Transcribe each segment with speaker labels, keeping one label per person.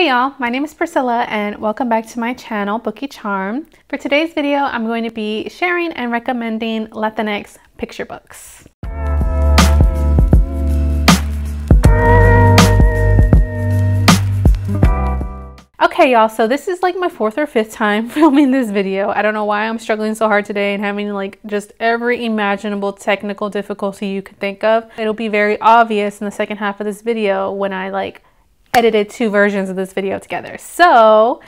Speaker 1: Hey y'all, my name is Priscilla and welcome back to my channel, Bookie Charm. For today's video, I'm going to be sharing and recommending Latinx picture books. Okay y'all, so this is like my fourth or fifth time filming this video. I don't know why I'm struggling so hard today and having like just every imaginable technical difficulty you could think of. It'll be very obvious in the second half of this video when I like edited two versions of this video together. So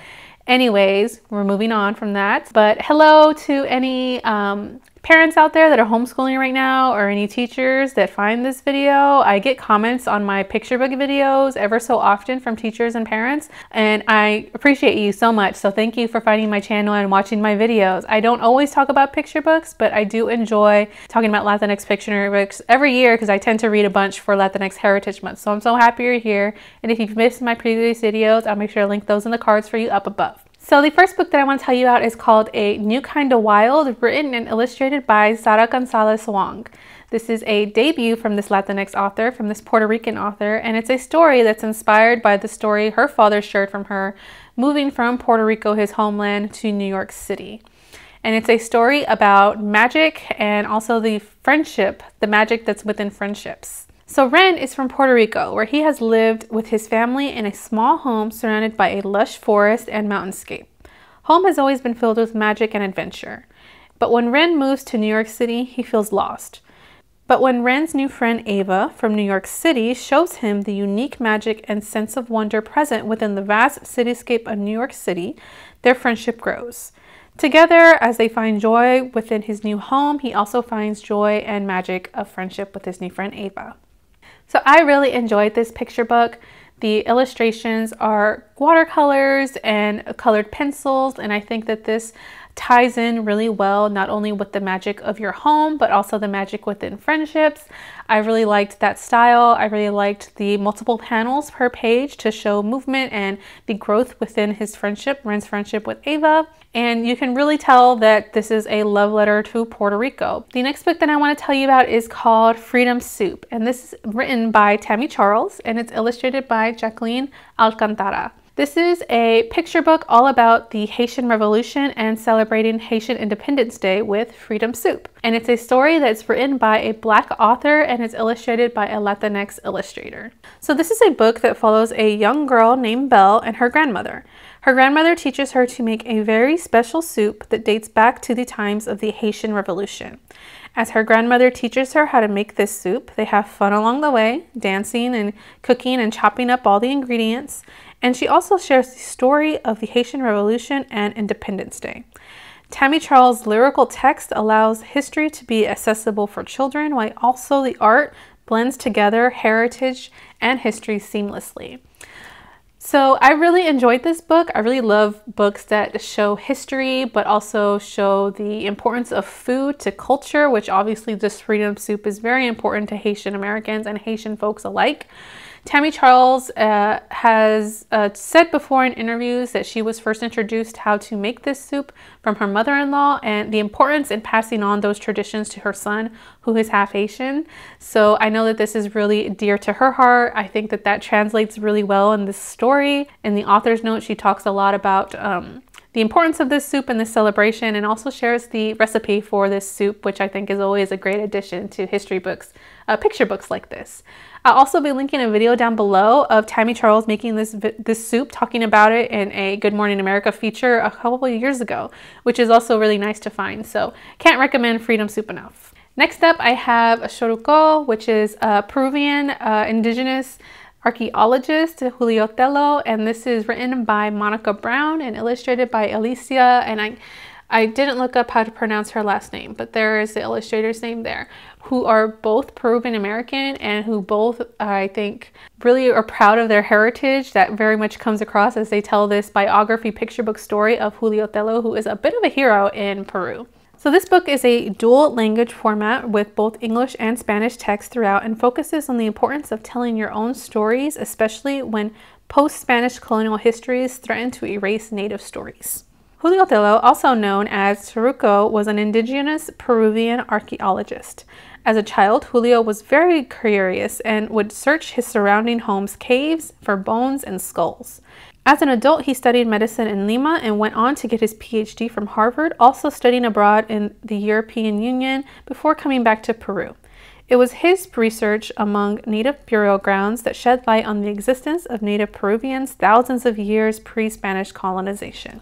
Speaker 1: anyways, we're moving on from that. But hello to any um, parents out there that are homeschooling right now or any teachers that find this video, I get comments on my picture book videos ever so often from teachers and parents, and I appreciate you so much. So thank you for finding my channel and watching my videos. I don't always talk about picture books, but I do enjoy talking about Latinx picture books every year because I tend to read a bunch for Latinx Heritage Month. So I'm so happy you're here. And if you've missed my previous videos, I'll make sure to link those in the cards for you up above. So the first book that I want to tell you about is called A New Kind of Wild, written and illustrated by Sara Gonzalez Wong. This is a debut from this Latinx author, from this Puerto Rican author, and it's a story that's inspired by the story her father shared from her moving from Puerto Rico, his homeland, to New York City. And it's a story about magic and also the friendship, the magic that's within friendships. So Ren is from Puerto Rico, where he has lived with his family in a small home surrounded by a lush forest and mountainscape. Home has always been filled with magic and adventure. But when Ren moves to New York City, he feels lost. But when Ren's new friend Ava from New York City shows him the unique magic and sense of wonder present within the vast cityscape of New York City, their friendship grows. Together, as they find joy within his new home, he also finds joy and magic of friendship with his new friend Ava. So I really enjoyed this picture book. The illustrations are watercolors and colored pencils, and I think that this ties in really well, not only with the magic of your home, but also the magic within friendships. I really liked that style. I really liked the multiple panels per page to show movement and the growth within his friendship, Ren's friendship with Ava. And you can really tell that this is a love letter to Puerto Rico. The next book that I want to tell you about is called Freedom Soup. And this is written by Tammy Charles and it's illustrated by Jacqueline Alcantara. This is a picture book all about the Haitian Revolution and celebrating Haitian Independence Day with Freedom Soup. And it's a story that's written by a black author and is illustrated by a Latinx illustrator. So this is a book that follows a young girl named Belle and her grandmother. Her grandmother teaches her to make a very special soup that dates back to the times of the Haitian Revolution. As her grandmother teaches her how to make this soup, they have fun along the way, dancing and cooking and chopping up all the ingredients, and she also shares the story of the Haitian Revolution and Independence Day. Tammy Charles' lyrical text allows history to be accessible for children, while also the art blends together heritage and history seamlessly. So I really enjoyed this book. I really love books that show history, but also show the importance of food to culture, which obviously this freedom soup is very important to Haitian Americans and Haitian folks alike. Tammy Charles uh, has uh, said before in interviews that she was first introduced how to make this soup from her mother-in-law and the importance in passing on those traditions to her son who is half Haitian. So I know that this is really dear to her heart. I think that that translates really well in this story. In the author's note, she talks a lot about um, the importance of this soup and this celebration and also shares the recipe for this soup, which I think is always a great addition to history books uh, picture books like this. I'll also be linking a video down below of Tammy Charles making this, this soup, talking about it in a Good Morning America feature a couple of years ago, which is also really nice to find. So can't recommend Freedom Soup enough. Next up, I have Shoruko, which is a Peruvian uh, indigenous archaeologist Julio Tello, and this is written by Monica Brown and illustrated by Alicia. And I I didn't look up how to pronounce her last name, but there is the illustrator's name there, who are both Peruvian American and who both, I think, really are proud of their heritage. That very much comes across as they tell this biography picture book story of Julio Tello, who is a bit of a hero in Peru. So this book is a dual language format with both English and Spanish text throughout and focuses on the importance of telling your own stories, especially when post-Spanish colonial histories threaten to erase native stories. Julio Tello, also known as Taruco, was an indigenous Peruvian archaeologist. As a child, Julio was very curious and would search his surrounding home's caves for bones and skulls. As an adult, he studied medicine in Lima and went on to get his PhD from Harvard, also studying abroad in the European Union before coming back to Peru. It was his research among native burial grounds that shed light on the existence of native Peruvians thousands of years pre Spanish colonization.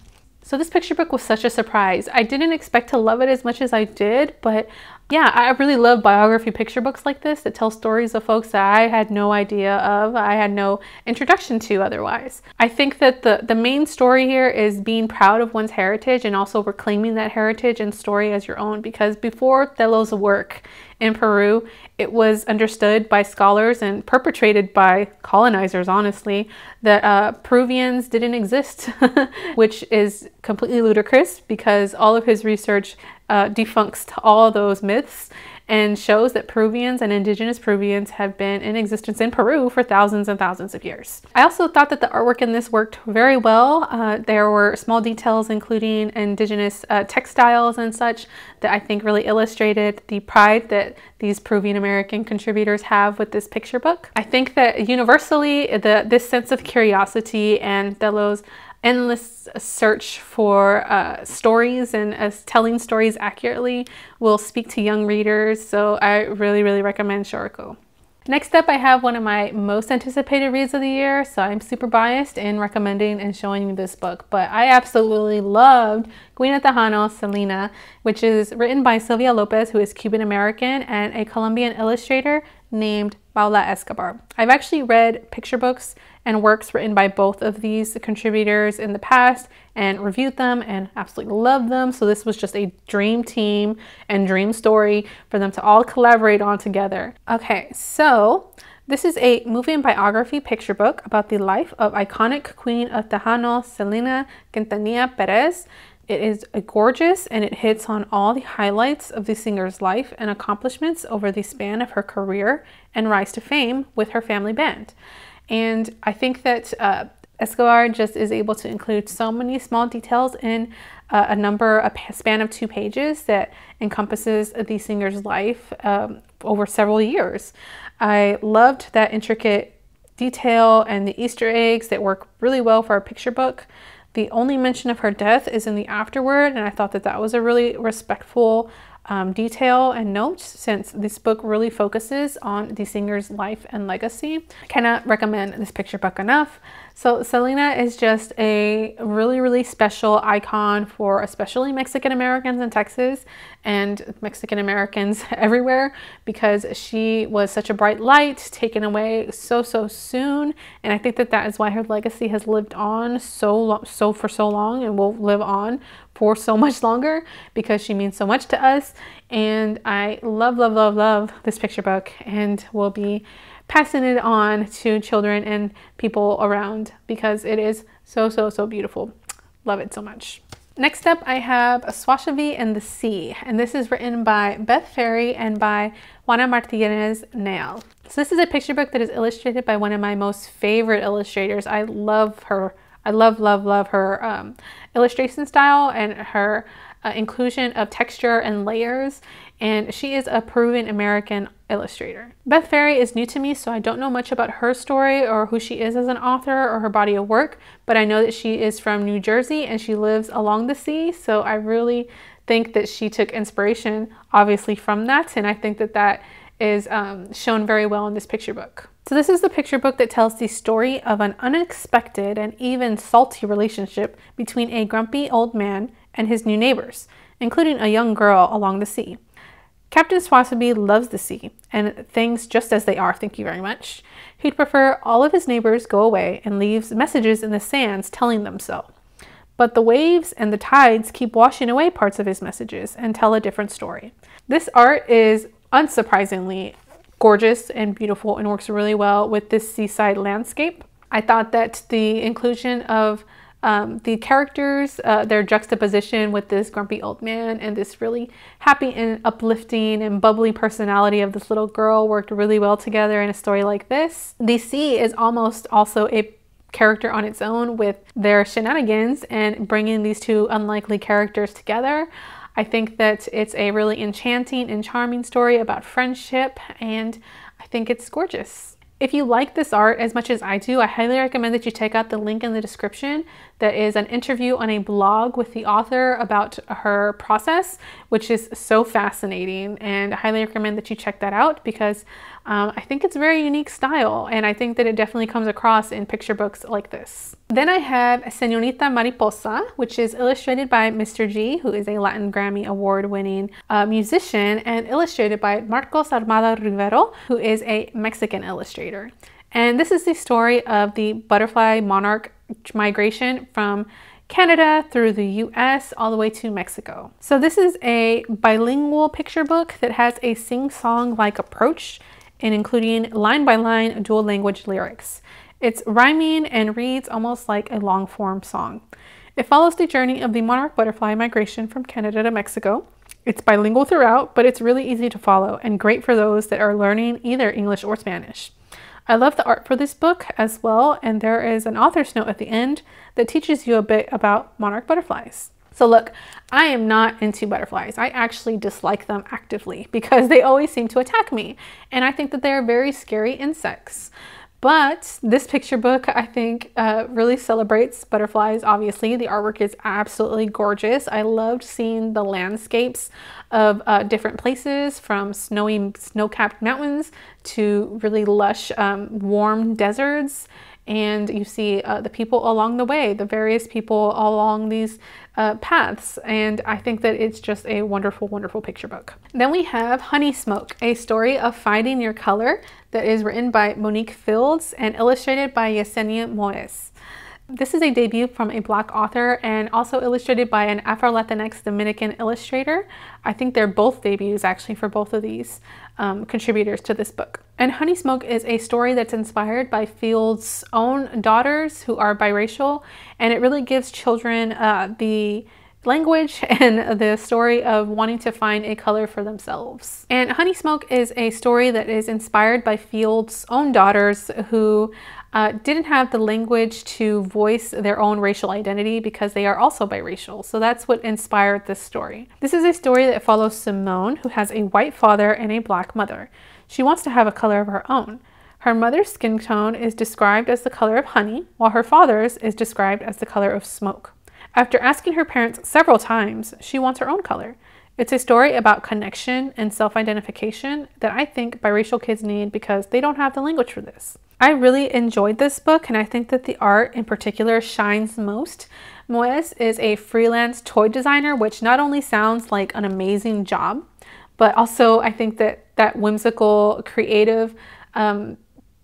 Speaker 1: So this picture book was such a surprise. I didn't expect to love it as much as I did, but yeah, I really love biography picture books like this that tell stories of folks that I had no idea of, I had no introduction to otherwise. I think that the, the main story here is being proud of one's heritage and also reclaiming that heritage and story as your own because before Thelo's work in Peru, it was understood by scholars and perpetrated by colonizers, honestly, that uh, Peruvians didn't exist, which is completely ludicrous because all of his research uh, defuncts all those myths and shows that Peruvians and indigenous Peruvians have been in existence in Peru for thousands and thousands of years. I also thought that the artwork in this worked very well. Uh, there were small details including indigenous uh, textiles and such that I think really illustrated the pride that these Peruvian American contributors have with this picture book. I think that universally the, this sense of curiosity and Delos endless search for uh, stories and as telling stories accurately will speak to young readers. So I really, really recommend Shoriko. Next up, I have one of my most anticipated reads of the year, so I'm super biased in recommending and showing you this book. But I absolutely loved Guina Tejano, Selena, which is written by Sylvia Lopez, who is Cuban American, and a Colombian illustrator named Paula Escobar. I've actually read picture books and works written by both of these contributors in the past and reviewed them and absolutely loved them. So this was just a dream team and dream story for them to all collaborate on together. Okay, so this is a movie and biography picture book about the life of iconic queen of Tejano, Selena Quintanilla Perez. It is gorgeous and it hits on all the highlights of the singer's life and accomplishments over the span of her career and rise to fame with her family band. And I think that uh, Escobar just is able to include so many small details in uh, a number, a span of two pages that encompasses the singer's life um, over several years. I loved that intricate detail and the Easter eggs that work really well for a picture book. The only mention of her death is in the afterword, and I thought that that was a really respectful um, detail and notes since this book really focuses on the singer's life and legacy. Cannot recommend this picture book enough. So Selena is just a really, really special icon for especially Mexican Americans in Texas and Mexican Americans everywhere because she was such a bright light taken away so, so soon. And I think that that is why her legacy has lived on so so for so long and will live on for so much longer because she means so much to us. And I love, love, love, love this picture book and will be passing it on to children and people around because it is so, so, so beautiful. Love it so much. Next up, I have Swashavi and the Sea, and this is written by Beth Ferry and by Juana Martinez Nail. So this is a picture book that is illustrated by one of my most favorite illustrators. I love her. I love, love, love her um, illustration style and her uh, inclusion of texture and layers, and she is a Peruvian American illustrator. Beth Ferry is new to me, so I don't know much about her story or who she is as an author or her body of work, but I know that she is from New Jersey and she lives along the sea, so I really think that she took inspiration, obviously, from that, and I think that that is um, shown very well in this picture book. So this is the picture book that tells the story of an unexpected and even salty relationship between a grumpy old man and his new neighbors, including a young girl along the sea. Captain Swasaby loves the sea and things just as they are, thank you very much. He'd prefer all of his neighbors go away and leaves messages in the sands telling them so. But the waves and the tides keep washing away parts of his messages and tell a different story. This art is unsurprisingly gorgeous and beautiful and works really well with this seaside landscape. I thought that the inclusion of um, the characters, uh, their juxtaposition with this grumpy old man and this really happy and uplifting and bubbly personality of this little girl worked really well together in a story like this. The sea is almost also a character on its own with their shenanigans and bringing these two unlikely characters together. I think that it's a really enchanting and charming story about friendship, and I think it's gorgeous. If you like this art as much as I do, I highly recommend that you check out the link in the description that is an interview on a blog with the author about her process, which is so fascinating. And I highly recommend that you check that out because um, I think it's a very unique style, and I think that it definitely comes across in picture books like this. Then I have Senorita Mariposa, which is illustrated by Mr. G, who is a Latin Grammy award winning uh, musician, and illustrated by Marcos Armada Rivero, who is a Mexican illustrator. And this is the story of the butterfly monarch migration from Canada through the US all the way to Mexico. So this is a bilingual picture book that has a sing-song like approach and including line by line dual language lyrics. It's rhyming and reads almost like a long form song. It follows the journey of the monarch butterfly migration from Canada to Mexico. It's bilingual throughout, but it's really easy to follow and great for those that are learning either English or Spanish. I love the art for this book as well, and there is an author's note at the end that teaches you a bit about monarch butterflies. So look, I am not into butterflies. I actually dislike them actively because they always seem to attack me. And I think that they are very scary insects. But this picture book, I think, uh, really celebrates butterflies, obviously. The artwork is absolutely gorgeous. I loved seeing the landscapes of uh, different places from snowy, snow-capped mountains to really lush, um, warm deserts and you see uh, the people along the way, the various people along these uh, paths. And I think that it's just a wonderful, wonderful picture book. Then we have Honey Smoke, a story of finding your color that is written by Monique Fields and illustrated by Yesenia Moyes. This is a debut from a Black author and also illustrated by an Afro-Latinx Dominican illustrator. I think they're both debuts actually for both of these um, contributors to this book. And Honey Smoke is a story that's inspired by Field's own daughters who are biracial, and it really gives children uh, the language and the story of wanting to find a color for themselves. And Honey Smoke is a story that is inspired by Field's own daughters who uh, didn't have the language to voice their own racial identity because they are also biracial. So that's what inspired this story. This is a story that follows Simone, who has a white father and a black mother. She wants to have a color of her own. Her mother's skin tone is described as the color of honey, while her father's is described as the color of smoke. After asking her parents several times, she wants her own color. It's a story about connection and self identification that I think biracial kids need because they don't have the language for this. I really enjoyed this book, and I think that the art in particular shines most. Moes is a freelance toy designer, which not only sounds like an amazing job, but also I think that that whimsical, creative um,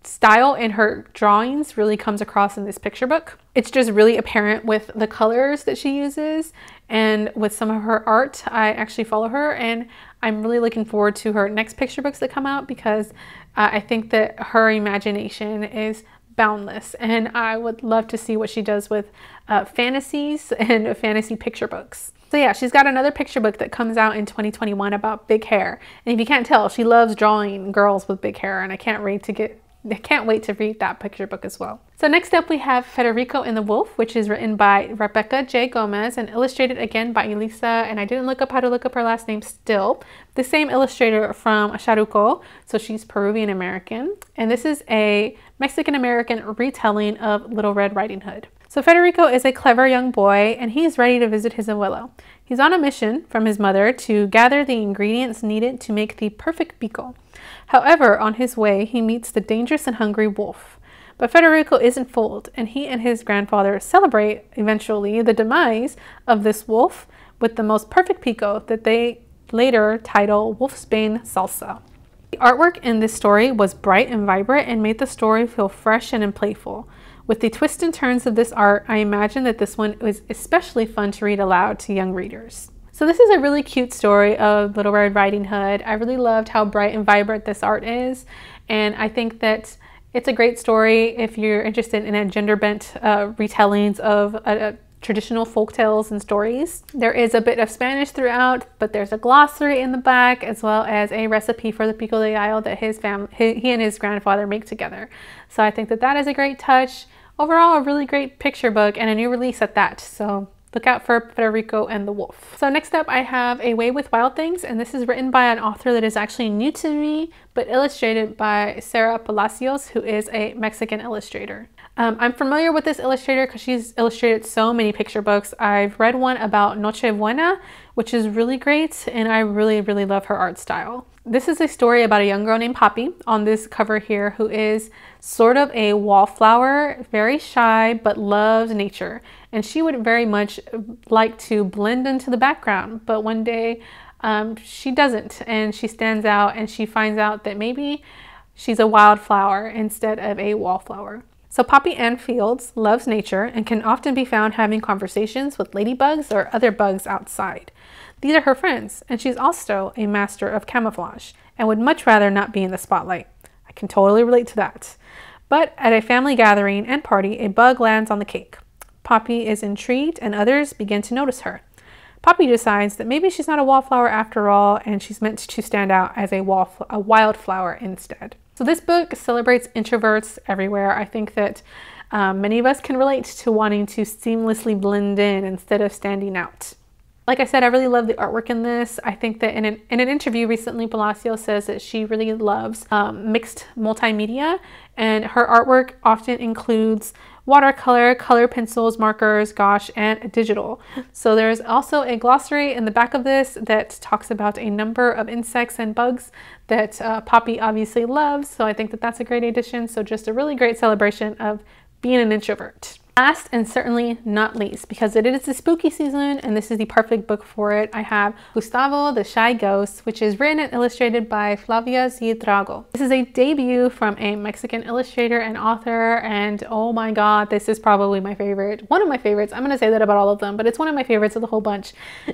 Speaker 1: style in her drawings really comes across in this picture book. It's just really apparent with the colors that she uses and with some of her art. I actually follow her and I'm really looking forward to her next picture books that come out because uh, I think that her imagination is boundless and I would love to see what she does with uh, fantasies and fantasy picture books. So yeah, she's got another picture book that comes out in 2021 about big hair. And if you can't tell, she loves drawing girls with big hair and I can't wait to get I can't wait to read that picture book as well. So next up we have Federico and the Wolf, which is written by Rebecca J. Gomez and illustrated again by Elisa, and I didn't look up how to look up her last name still. The same illustrator from Charuco, so she's Peruvian American. And this is a Mexican American retelling of Little Red Riding Hood. So Federico is a clever young boy and he's ready to visit his abuelo. He's on a mission from his mother to gather the ingredients needed to make the perfect pico. However, on his way, he meets the dangerous and hungry wolf. But Federico isn't fooled, and he and his grandfather celebrate eventually the demise of this wolf with the most perfect pico that they later title Wolfsbane Salsa. The artwork in this story was bright and vibrant and made the story feel fresh and playful. With the twists and turns of this art, I imagine that this one was especially fun to read aloud to young readers. So this is a really cute story of Little Red Riding Hood. I really loved how bright and vibrant this art is, and I think that it's a great story if you're interested in a gender-bent uh, retellings of a, a traditional folk tales and stories. There is a bit of Spanish throughout, but there's a glossary in the back as well as a recipe for the pico de gallo that his family, he and his grandfather make together. So I think that that is a great touch. Overall, a really great picture book and a new release at that. So Look out for Federico and the Wolf. So next up I have A Way with Wild Things and this is written by an author that is actually new to me but illustrated by Sarah Palacios who is a Mexican illustrator. Um, I'm familiar with this illustrator because she's illustrated so many picture books. I've read one about Noche Buena which is really great and I really really love her art style. This is a story about a young girl named Poppy on this cover here who is sort of a wallflower, very shy, but loves nature. And she would very much like to blend into the background, but one day um, she doesn't and she stands out and she finds out that maybe she's a wildflower instead of a wallflower. So Poppy Ann Fields loves nature and can often be found having conversations with ladybugs or other bugs outside. These are her friends, and she's also a master of camouflage and would much rather not be in the spotlight. I can totally relate to that. But at a family gathering and party, a bug lands on the cake. Poppy is intrigued, and others begin to notice her. Poppy decides that maybe she's not a wallflower after all, and she's meant to stand out as a, a wildflower instead. So, this book celebrates introverts everywhere. I think that um, many of us can relate to wanting to seamlessly blend in instead of standing out. Like I said, I really love the artwork in this. I think that in an, in an interview recently, Palacio says that she really loves um, mixed multimedia and her artwork often includes watercolor, color pencils, markers, gouache, and digital. So there's also a glossary in the back of this that talks about a number of insects and bugs that uh, Poppy obviously loves. So I think that that's a great addition. So just a really great celebration of being an introvert. Last and certainly not least, because it is the spooky season and this is the perfect book for it, I have Gustavo the Shy Ghost, which is written and illustrated by Flavia Zidrago. This is a debut from a Mexican illustrator and author, and oh my god, this is probably my favorite. One of my favorites. I'm gonna say that about all of them, but it's one of my favorites of the whole bunch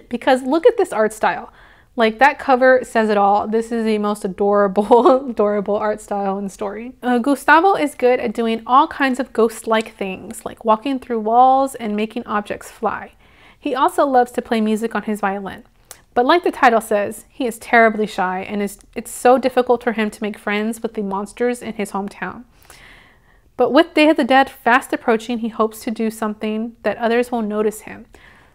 Speaker 1: because look at this art style. Like that cover says it all. This is the most adorable, adorable art style and story. Uh, Gustavo is good at doing all kinds of ghost-like things, like walking through walls and making objects fly. He also loves to play music on his violin. But like the title says, he is terribly shy and is, it's so difficult for him to make friends with the monsters in his hometown. But with Day of the Dead fast approaching, he hopes to do something that others will notice him.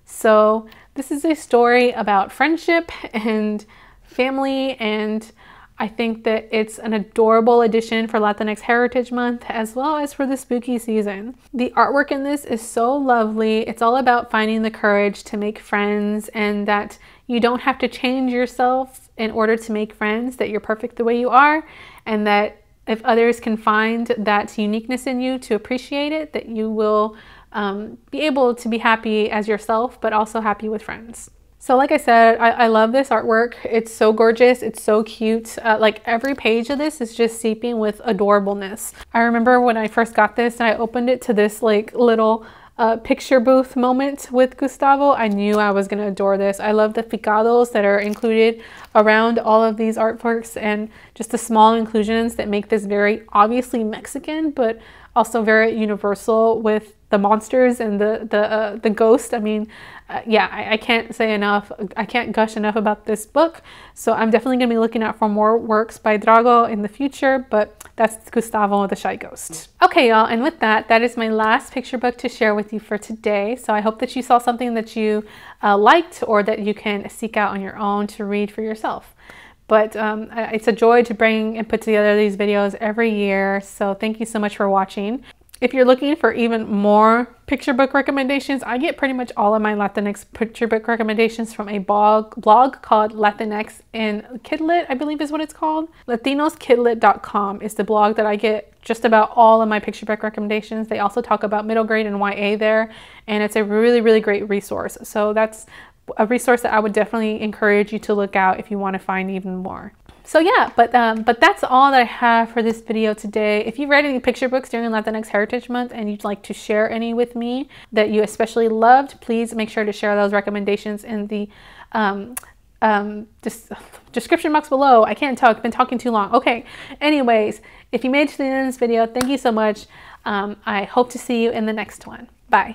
Speaker 1: So this is a story about friendship and family, and I think that it's an adorable addition for Latinx Heritage Month as well as for the spooky season. The artwork in this is so lovely. It's all about finding the courage to make friends and that you don't have to change yourself in order to make friends, that you're perfect the way you are, and that if others can find that uniqueness in you to appreciate it, that you will um, be able to be happy as yourself, but also happy with friends. So like I said, I, I love this artwork. It's so gorgeous. It's so cute. Uh, like every page of this is just seeping with adorableness. I remember when I first got this and I opened it to this like little uh, picture booth moment with Gustavo. I knew I was going to adore this. I love the picados that are included around all of these artworks and just the small inclusions that make this very obviously Mexican, but also very universal with the monsters and the the uh, the ghost. I mean, uh, yeah, I, I, can't say enough. I can't gush enough about this book. So I'm definitely gonna be looking out for more works by Drago in the future. But that's Gustavo the Shy Ghost. Okay, y'all, and with that, that is my last picture book to share with you for today. So I hope that you saw something that you uh, liked or that you can seek out on your own to read for yourself. But um, it's a joy to bring and put together these videos every year. So thank you so much for watching. If you're looking for even more picture book recommendations, I get pretty much all of my Latinx picture book recommendations from a blog, blog called Latinx in Kidlit, I believe is what it's called. Latinoskidlit.com is the blog that I get just about all of my picture book recommendations. They also talk about middle grade and YA there, and it's a really, really great resource. So that's a resource that I would definitely encourage you to look out if you want to find even more. So yeah, but um, but that's all that I have for this video today. If you read any picture books during Latinx Heritage Month and you'd like to share any with me that you especially loved, please make sure to share those recommendations in the um, um, just description box below. I can't talk, been talking too long. Okay, anyways, if you made it to the end of this video, thank you so much. Um, I hope to see you in the next one. Bye.